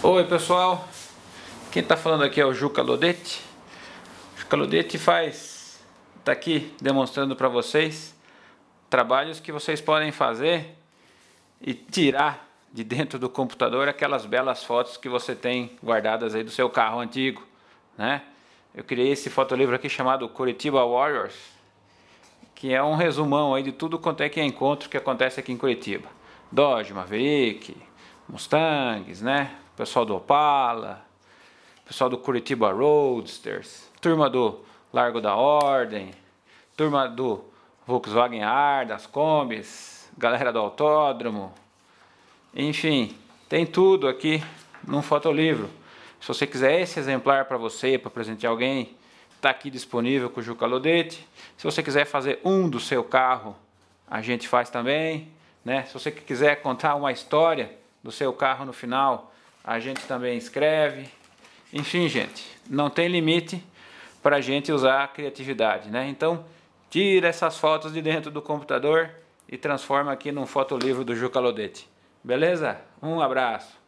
Oi pessoal, quem está falando aqui é o Juca Lodete. Juca Lodete faz, está aqui demonstrando para vocês trabalhos que vocês podem fazer e tirar de dentro do computador aquelas belas fotos que você tem guardadas aí do seu carro antigo, né? Eu criei esse fotolivro aqui chamado Curitiba Warriors, que é um resumão aí de tudo quanto é que é encontro que acontece aqui em Curitiba. Dodge, Maverick, Mustangs, né? Pessoal do Opala, pessoal do Curitiba Roadsters, turma do Largo da Ordem, turma do Volkswagen Ar, das Kombis, galera do Autódromo, enfim, tem tudo aqui num fotolivro. Se você quiser esse exemplar para você, para presentear alguém, está aqui disponível com o Juca Lodete. Se você quiser fazer um do seu carro, a gente faz também. Né? Se você quiser contar uma história, do seu carro no final, a gente também escreve. Enfim, gente, não tem limite para a gente usar a criatividade, né? Então, tira essas fotos de dentro do computador e transforma aqui num fotolivro do Juca Lodete. Beleza? Um abraço.